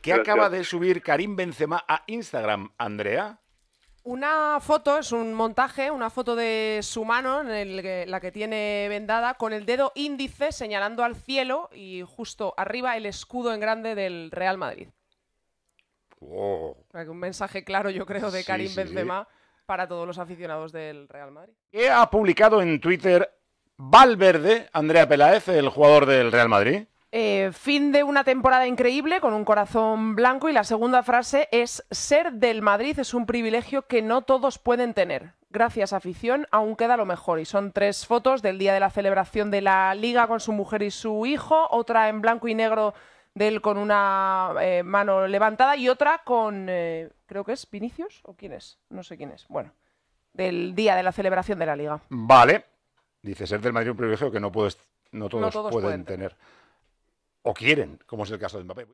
¿Qué acaba de subir Karim Benzema a Instagram, Andrea? Una foto, es un montaje, una foto de su mano, en la que tiene vendada, con el dedo índice señalando al cielo y justo arriba el escudo en grande del Real Madrid. Oh. Un mensaje claro, yo creo, de Karim Benzema para todos los aficionados del Real Madrid. ¿Qué ha publicado en Twitter Valverde, Andrea Peláez, el jugador del Real Madrid? Eh, fin de una temporada increíble con un corazón blanco y la segunda frase es ser del Madrid es un privilegio que no todos pueden tener. Gracias afición, aún queda lo mejor. Y son tres fotos del día de la celebración de la liga con su mujer y su hijo, otra en blanco y negro de él con una eh, mano levantada y otra con, eh, creo que es Vinicius o quién es, no sé quién es. Bueno, del día de la celebración de la liga. Vale, dice ser del Madrid un privilegio que no, puedes, no todos, pueden, tener o quieren, como es el caso de Mbappé.